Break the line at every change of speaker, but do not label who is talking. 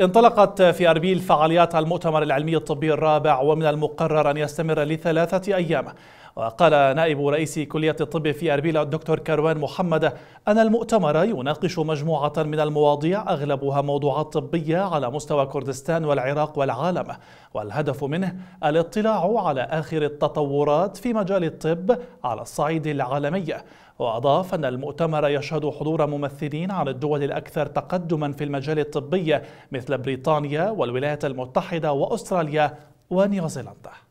انطلقت في أربيل فعاليات المؤتمر العلمي الطبي الرابع ومن المقرر أن يستمر لثلاثة أيام وقال نائب رئيس كلية الطب في أربيل الدكتور كروان محمد أن المؤتمر يناقش مجموعة من المواضيع أغلبها موضوعات طبية على مستوى كردستان والعراق والعالم والهدف منه الاطلاع على آخر التطورات في مجال الطب على الصعيد العالمي وأضاف أن المؤتمر يشهد حضور ممثلين عن الدول الأكثر تقدما في المجال الطبي مثل بريطانيا والولايات المتحدة وأستراليا ونيوزيلندا